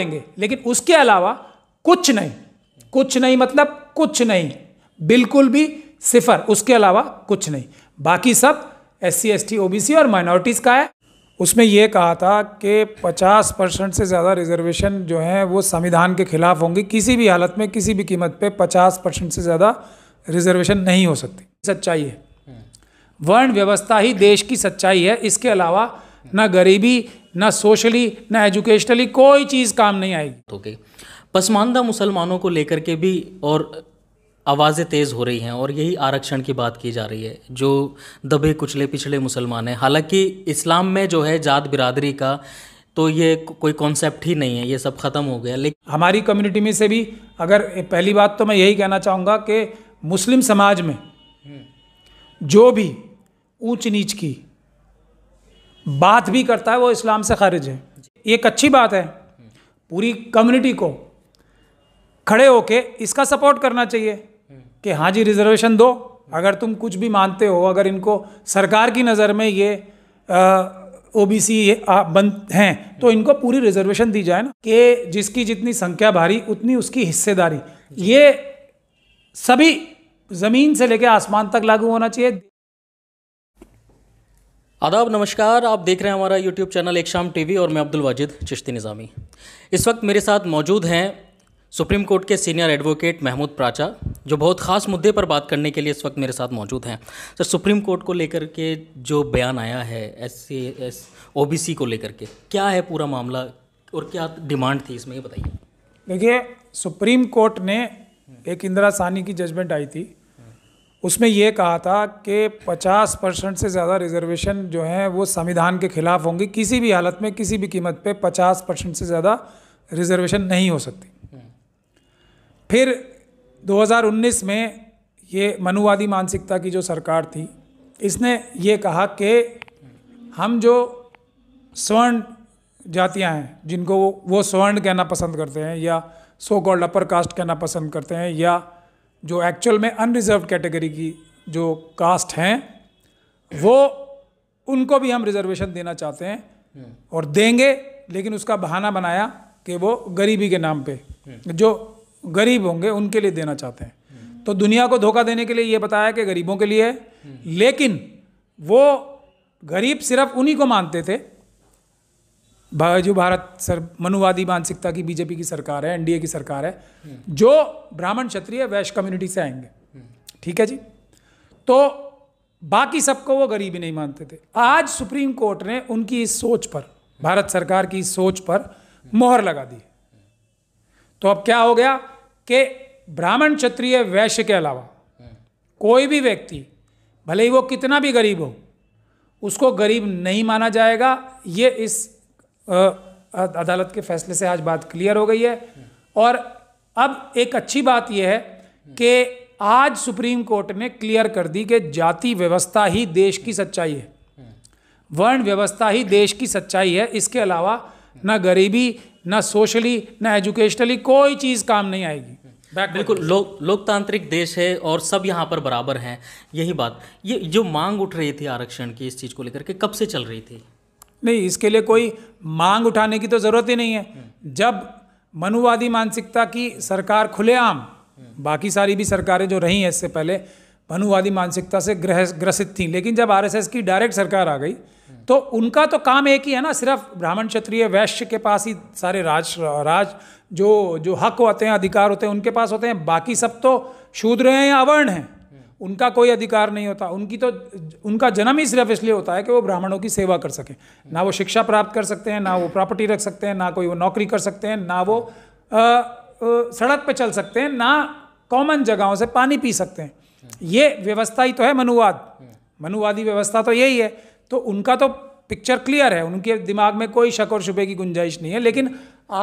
देंगे लेकिन उसके अलावा कुछ नहीं कुछ नहीं मतलब कुछ नहीं बिल्कुल भी सिफर उसके अलावा कुछ नहीं बाकी सब S C S T O B C और माइनॉरिटीज़ का है उसमें यह कहा था कि 50 परसेंट से ज़्यादा रिजर्वेशन जो हैं वो संविधान के खिलाफ होंगी किसी भी हालत में किसी भी कीमत पे 50 परसेंट से ज़्यादा रिजर्वेशन नहीं हो सकती सच्चाई है हम्म। वर्ण व्यवस्था ही देश की सच्चाई है इसके अलावा ना गरीबी ना सोशली ना एजुकेशनली कोई चीज़ काम नहीं आएगी ओके तो पसमानदा मुसलमानों को लेकर के भी और आवाज़ें तेज़ हो रही हैं और यही आरक्षण की बात की जा रही है जो दबे कुचले पिछले मुसलमान हैं हालांकि इस्लाम में जो है जात बिरादरी का तो ये कोई कॉन्सेप्ट ही नहीं है ये सब ख़त्म हो गया लेकिन हमारी कम्युनिटी में से भी अगर पहली बात तो मैं यही कहना चाहूँगा कि मुस्लिम समाज में हम्म। जो भी ऊंच नीच की बात भी करता है वो इस्लाम से खारिज है एक अच्छी बात है पूरी कम्युनिटी को खड़े होके इसका सपोर्ट करना चाहिए कि हाँ जी रिजर्वेशन दो अगर तुम कुछ भी मानते हो अगर इनको सरकार की नज़र में ये ओ बी सी बंद हैं तो इनको पूरी रिजर्वेशन दी जाए ना कि जिसकी जितनी संख्या भारी उतनी उसकी हिस्सेदारी ये सभी ज़मीन से लेकर आसमान तक लागू होना चाहिए आदाब नमस्कार आप देख रहे हैं हमारा यूट्यूब चैनल एक शाम टीवी और मैं अब्दुल वाजिद चिश्ती निज़ामी इस वक्त मेरे साथ मौजूद हैं सुप्रीम कोर्ट के सीनियर एडवोकेट महमूद प्राचा जो बहुत ख़ास मुद्दे पर बात करने के लिए इस वक्त मेरे साथ मौजूद हैं सर सुप्रीम कोर्ट को लेकर के जो बयान आया है S C S O B C को लेकर के क्या है पूरा मामला और क्या डिमांड थी इसमें ये बताइए देखिए सुप्रीम कोर्ट ने एक इंदिरा सानी की जजमेंट आई थी उसमें ये कहा था कि 50 परसेंट से ज़्यादा रिजर्वेशन जो हैं वो संविधान के खिलाफ होंगी किसी भी हालत में किसी भी कीमत पे 50 परसेंट से ज़्यादा रिजर्वेशन नहीं हो सकती फिर 2019 में ये मनुवादी मानसिकता की जो सरकार थी इसने ये कहा कि हम जो स्वर्ण जातियां हैं जिनको वो स्वर्ण कहना पसंद करते हैं या सो कॉल्ड अपर कास्ट कहना पसंद करते हैं या जो एक्चुअल में अनरिजर्व कैटेगरी की जो कास्ट हैं वो उनको भी हम रिजर्वेशन देना चाहते हैं हम्म। और देंगे लेकिन उसका बहाना बनाया कि वो गरीबी के नाम पे हम्म। जो गरीब होंगे उनके लिए देना चाहते हैं हम्म। तो दुनिया को धोखा देने के लिए ये बताया कि गरीबों के लिए लेकिन वो गरीब सिर्फ उन्हीं को मानते थे जो भारत सर मनुवादी मानसिकता की बीजेपी की सरकार है एनडीए की सरकार है हम्म। जो ब्राह्मण क्षत्रिय वैश्य कम्युनिटी से आएंगे हम्म। ठीक है जी तो बाकी सबको वो गरीब ही नहीं मानते थे आज सुप्रीम कोर्ट ने उनकी इस सोच पर भारत सरकार की इस सोच पर मोहर लगा दी तो अब क्या हो गया कि ब्राह्मण क्षत्रिय वैश्य के अलावा हम्म। कोई भी व्यक्ति भले ही वो कितना भी गरीब हो उसको गरीब नहीं माना जाएगा ये इस अदालत के फैसले से आज बात क्लियर हो गई है और अब एक अच्छी बात यह है कि आज सुप्रीम कोर्ट ने क्लियर कर दी कि जाति व्यवस्था ही देश की सच्चाई है वर्ण व्यवस्था ही देश की सच्चाई है इसके अलावा न गरीबी न सोशली न एजुकेशनली कोई चीज़ काम नहीं आएगी बिल्कुल लो, लोकतांत्रिक देश है और सब यहाँ पर बराबर हैं यही बात ये जो मांग उठ रही थी आरक्षण की इस चीज़ को लेकर के कब से चल रही थी नहीं इसके लिए कोई मांग उठाने की तो ज़रूरत ही नहीं है जब मनुवादी मानसिकता की सरकार खुलेआम बाकी सारी भी सरकारें जो रही हैं इससे पहले मनुवादी मानसिकता से ग्रह ग्रसित थी लेकिन जब आरएसएस की डायरेक्ट सरकार आ गई तो उनका तो काम एक ही है ना सिर्फ ब्राह्मण क्षत्रिय वैश्य के पास ही सारे राज राज जो जो हक होते हैं अधिकार होते हैं उनके पास होते हैं बाकी सब तो शूद्र हैं या अवर्ण हैं उनका कोई अधिकार नहीं होता उनकी तो उनका जन्म ही सिर्फ इसलिए होता है कि वो ब्राह्मणों की सेवा कर सकें ना वो शिक्षा प्राप्त कर सकते हैं ना वो प्रॉपर्टी रख सकते हैं ना कोई वो नौकरी कर सकते हैं ना वो सड़क पर चल सकते हैं ना कॉमन जगहों से पानी पी सकते हैं ये व्यवस्था ही तो है मनुवाद मनुवादी व्यवस्था तो यही है तो उनका तो पिक्चर क्लियर है उनके दिमाग में कोई शक और शुभे की गुंजाइश नहीं है लेकिन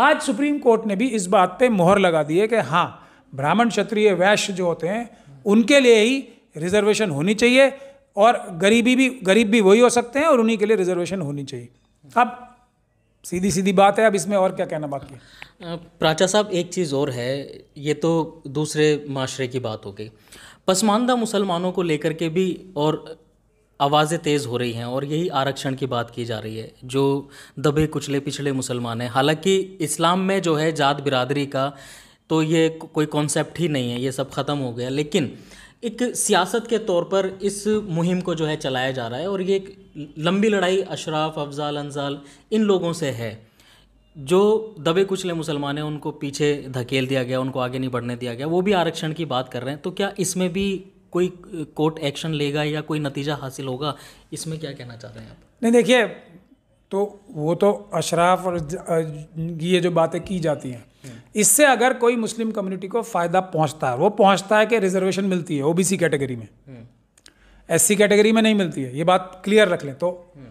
आज सुप्रीम कोर्ट ने भी इस बात पे मोहर लगा दी है कि हाँ ब्राह्मण क्षत्रिय वैश्य जो होते हैं उनके लिए ही रिजर्वेशन होनी चाहिए और गरीबी भी गरीब भी वही हो सकते हैं और उन्हीं के लिए रिजर्वेशन होनी चाहिए अब सीधी सीधी बात है अब इसमें और क्या कहना बाकी है प्राचा साहब एक चीज़ और है ये तो दूसरे माशरे की बात हो गई पसमानदा मुसलमानों को लेकर के भी और आवाज़ें तेज़ हो रही हैं और यही आरक्षण की बात की जा रही है जो दबे कुचले पिछले मुसलमान हैं हालांकि इस्लाम में जो है जात बिरादरी का तो ये कोई कॉन्सेप्ट ही नहीं है ये सब ख़त्म हो गया लेकिन एक सियासत के तौर पर इस मुहिम को जो है चलाया जा रहा है और ये एक लंबी लड़ाई अशराफ अफजाल अनजाल इन लोगों से है जो दबे कुचले मुसलमान हैं उनको पीछे धकेल दिया गया उनको आगे नहीं बढ़ने दिया गया वो भी आरक्षण की बात कर रहे हैं तो क्या इसमें भी कोई कोर्ट एक्शन लेगा या कोई नतीजा हासिल होगा इसमें क्या कहना चाह रहे हैं आप नहीं देखिए तो वो तो अशराफ और ये जो बातें की जाती हैं इससे अगर कोई मुस्लिम कम्युनिटी को फ़ायदा पहुंचता है वो पहुंचता है कि रिजर्वेशन मिलती है ओबीसी कैटेगरी में एस हम्म। कैटेगरी में नहीं मिलती है ये बात क्लियर रख लें तो हम्म।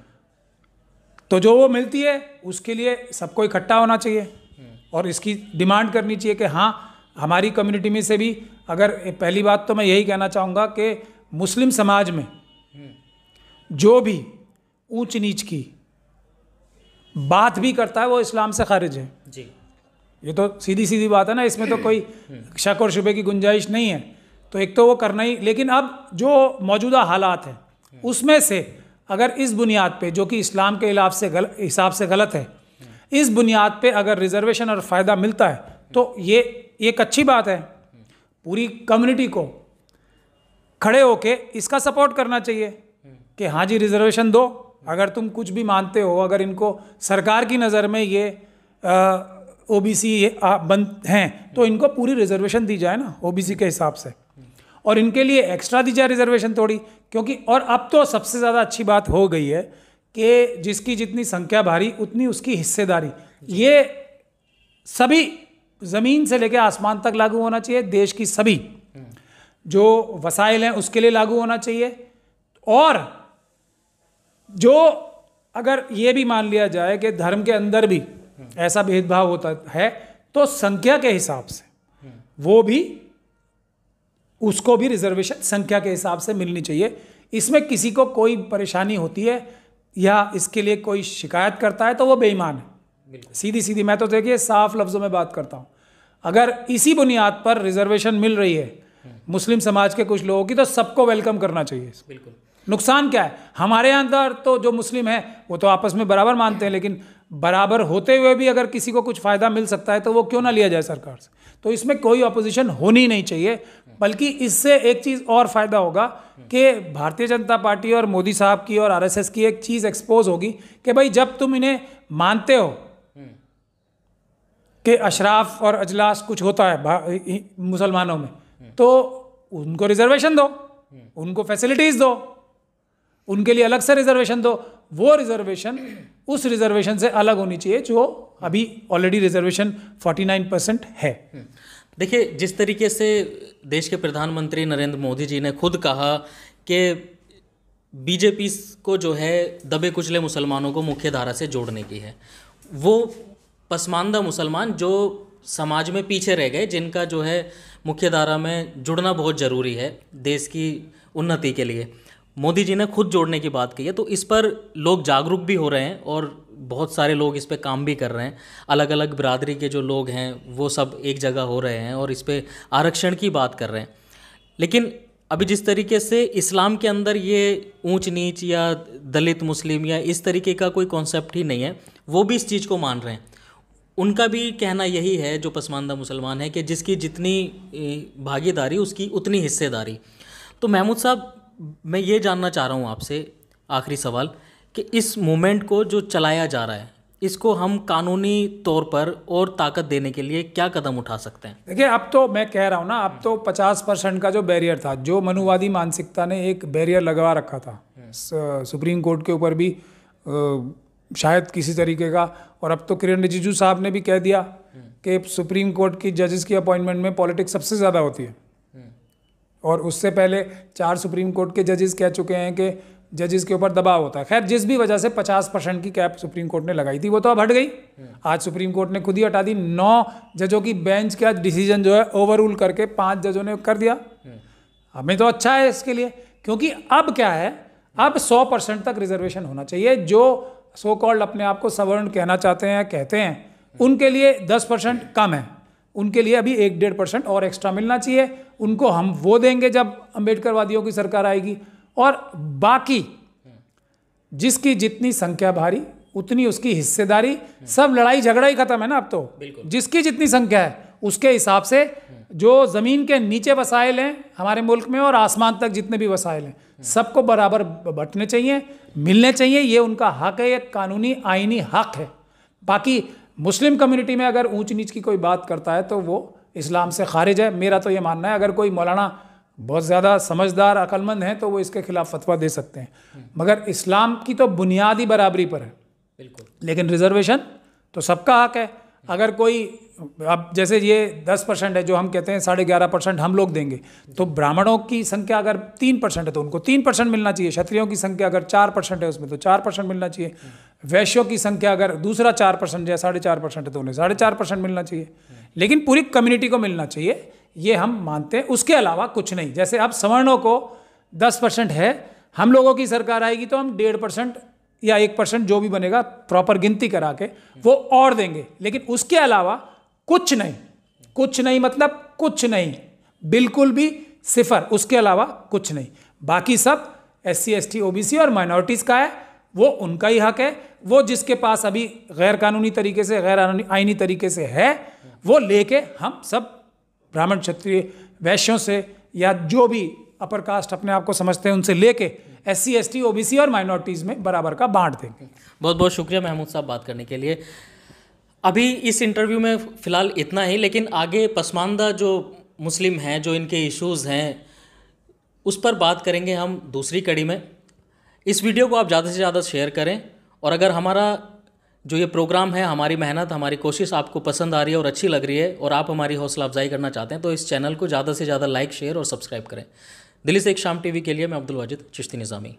तो जो वो मिलती है उसके लिए सबको इकट्ठा होना चाहिए हम्म। और इसकी डिमांड करनी चाहिए कि हाँ हमारी कम्युनिटी में से भी अगर पहली बात तो मैं यही कहना चाहूँगा कि मुस्लिम समाज में जो भी ऊंच नीच की बात भी करता है वो इस्लाम से खारिज है जी ये तो सीधी सीधी बात है ना इसमें तो कोई शक और शुबे की गुंजाइश नहीं है तो एक तो वो करना ही लेकिन अब जो मौजूदा हालात हैं उसमें से अगर इस बुनियाद पे जो कि इस्लाम के हिसाब से गलत हिसाब से गलत है इस बुनियाद पे अगर रिजर्वेशन और फ़ायदा मिलता है तो ये एक अच्छी बात है पूरी कम्युनिटी को खड़े होके इसका सपोर्ट करना चाहिए कि हाँ जी रिजर्वेशन दो अगर तुम कुछ भी मानते हो अगर इनको सरकार की नज़र में ये आ, ओ बी सी बन हैं तो इनको पूरी रिजर्वेशन दी जाए ना ओ बी सी के हिसाब से और इनके लिए एक्स्ट्रा दी जाए रिजर्वेशन थोड़ी क्योंकि और अब तो सबसे ज़्यादा अच्छी बात हो गई है कि जिसकी जितनी संख्या भारी उतनी उसकी हिस्सेदारी ये सभी ज़मीन से लेकर आसमान तक लागू होना चाहिए देश की सभी जो वसाइल हैं उसके लिए लागू होना चाहिए और जो अगर ये भी मान लिया जाए कि धर्म के अंदर भी ऐसा भेदभाव होता है तो संख्या के हिसाब से वो भी उसको भी रिजर्वेशन संख्या के हिसाब से मिलनी चाहिए इसमें किसी को कोई परेशानी होती है या इसके लिए कोई शिकायत करता है तो वो बेईमान है सीधी सीधी मैं तो देखिए साफ लफ्ज़ों में बात करता हूँ अगर इसी बुनियाद पर रिजर्वेशन मिल रही है मुस्लिम समाज के कुछ लोगों की तो सबको वेलकम करना चाहिए बिल्कुल नुकसान क्या है हमारे अंदर तो जो मुस्लिम हैं वो तो आपस में बराबर मानते हैं लेकिन बराबर होते हुए भी अगर किसी को कुछ फ़ायदा मिल सकता है तो वो क्यों ना लिया जाए सरकार से तो इसमें कोई अपोजिशन होनी नहीं चाहिए बल्कि इससे एक चीज़ और फ़ायदा होगा कि भारतीय जनता पार्टी और मोदी साहब की और आरएसएस की एक चीज़ एक्सपोज होगी कि भाई जब तुम इन्हें मानते हो कि अशराफ और अजलास कुछ होता है मुसलमानों में तो उनको रिजर्वेशन दो उनको फैसिलिटीज़ दो उनके लिए अलग से रिजर्वेशन दो वो रिजर्वेशन उस रिजर्वेशन से अलग होनी चाहिए जो अभी ऑलरेडी रिजर्वेशन 49 परसेंट है देखिए जिस तरीके से देश के प्रधानमंत्री नरेंद्र मोदी जी ने खुद कहा कि बीजेपी को जो है दबे कुचले मुसलमानों को मुख्य धारा से जोड़ने की है वो पसमानदा मुसलमान जो समाज में पीछे रह गए जिनका जो है मुख्य धारा में जुड़ना बहुत ज़रूरी है देश की उन्नति के लिए मोदी जी ने खुद जोड़ने की बात कही है तो इस पर लोग जागरूक भी हो रहे हैं और बहुत सारे लोग इस पर काम भी कर रहे हैं अलग अलग बरादरी के जो लोग हैं वो सब एक जगह हो रहे हैं और इस पर आरक्षण की बात कर रहे हैं लेकिन अभी जिस तरीके से इस्लाम के अंदर ये ऊंच नीच या दलित मुस्लिम या इस तरीके का कोई कॉन्सेप्ट ही नहीं है वो भी इस चीज़ को मान रहे हैं उनका भी कहना यही है जो पसमानदा मुसलमान है कि जिसकी जितनी भागीदारी उसकी उतनी हिस्सेदारी तो महमूद साहब मैं ये जानना चाह रहा हूँ आपसे आखिरी सवाल कि इस मोमेंट को जो चलाया जा रहा है इसको हम कानूनी तौर पर और ताकत देने के लिए क्या कदम उठा सकते हैं देखिए अब तो मैं कह रहा हूँ ना अब तो 50 परसेंट का जो बैरियर था जो मनुवादी मानसिकता ने एक बैरियर लगवा रखा था हम्म। सुप्रीम कोर्ट के ऊपर भी शायद किसी तरीके का और अब तो किरण रिजिजू साहब ने भी कह दिया हम्म। कि सुप्रीम कोर्ट की जजेस की अपॉइंटमेंट में पॉलिटिक्स सबसे ज़्यादा होती है और उससे पहले चार सुप्रीम कोर्ट के जजेस कह चुके हैं कि जजेस के ऊपर दबाव होता है खैर जिस भी वजह से 50 परसेंट की कैप सुप्रीम कोर्ट ने लगाई थी वो तो अब हट गई आज सुप्रीम कोर्ट ने खुद ही हटा दी नौ जजों की बेंच का डिसीजन जो है ओवर रूल करके पांच जजों ने कर दिया हमें तो अच्छा है इसके लिए क्योंकि अब क्या है अब 100 परसेंट तक रिजर्वेशन होना चाहिए जो सो कॉल्ड अपने आप को सवर्ण कहना चाहते हैं कहते हैं उनके लिए दस परसेंट कम है उनके लिए अभी एक डेढ़ परसेंट और एक्स्ट्रा मिलना चाहिए उनको हम वो देंगे जब अम्बेडकरवादियों की सरकार आएगी और बाकी जिसकी जितनी संख्या भारी उतनी उसकी हिस्सेदारी सब लड़ाई झगड़ा ही खत्म है ना अब तो जिसकी जितनी संख्या है उसके हिसाब से जो ज़मीन के नीचे वसायल हैं हमारे मुल्क में और आसमान तक जितने भी वसायल हैं सबको बराबर बटने चाहिए मिलने चाहिए ये उनका हक है ये कानूनी आइनी हक है बाकी मुस्लिम कम्युनिटी में अगर ऊंच नीच की कोई बात करता है तो वो इस्लाम से खारिज है मेरा तो ये मानना है अगर कोई मौलाना बहुत ज़्यादा समझदार अक्लमंद हैं तो वो इसके खिलाफ फतवा दे सकते हैं हम्म। मगर इस्लाम की तो बुनियादी बराबरी पर है बिल्कुल लेकिन रिजर्वेशन तो सबका हक है अगर कोई अब जैसे ये दस परसेंट है जो हम कहते हैं साढ़े ग्यारह परसेंट हम लोग देंगे तो ब्राह्मणों की संख्या अगर तीन परसेंट है तो उनको तीन परसेंट मिलना चाहिए क्षत्रियों की संख्या अगर चार परसेंट है उसमें तो चार परसेंट मिलना चाहिए हम्म। वैश्यों की संख्या अगर दूसरा चार परसेंट या साढ़े चार परसेंट है तो उन्हें साढ़े चार परसेंट मिलना चाहिए हम्म। लेकिन पूरी कम्युनिटी को मिलना चाहिए ये हम मानते हैं उसके अलावा कुछ नहीं जैसे अब सवर्णों को दस परसेंट है हम लोगों की सरकार आएगी तो हम डेढ़ परसेंट या एक परसेंट जो भी बनेगा प्रॉपर गिनती करा के वो और देंगे लेकिन उसके अलावा कुछ नहीं कुछ नहीं मतलब कुछ नहीं बिल्कुल भी सिफर उसके अलावा कुछ नहीं बाकी सब S C S T O B C और माइनॉरिटीज़ का है वो उनका ही हक है वो जिसके पास अभी गैर कानूनी तरीके से गैर आइनी तरीके से है वो लेके हम सब ब्राह्मण क्षत्रिय वैश्यों से या जो भी अपर कास्ट अपने आप को समझते हैं उनसे लेके S C S T O B C और माइनॉरिटीज़ में बराबर का बांट देंगे बहुत बहुत शुक्रिया महमूद साहब बात करने के लिए अभी इस इंटरव्यू में फ़िलहाल इतना ही लेकिन आगे पसमानदा जो मुस्लिम हैं जो इनके इश्यूज़ हैं उस पर बात करेंगे हम दूसरी कड़ी में इस वीडियो को आप ज़्यादा से ज़्यादा शेयर करें और अगर हमारा जो ये प्रोग्राम है हमारी मेहनत हमारी कोशिश आपको पसंद आ रही है और अच्छी लग रही है और आप हमारी हौसला अफजाई करना चाहते हैं तो इस चैनल को ज़्यादा से ज़्यादा लाइक शेयर और सब्सक्राइब करें दिल्ली से एक शाम टीवी के लिए मैं अब्दुल वाजिद चिश्ती निज़ामी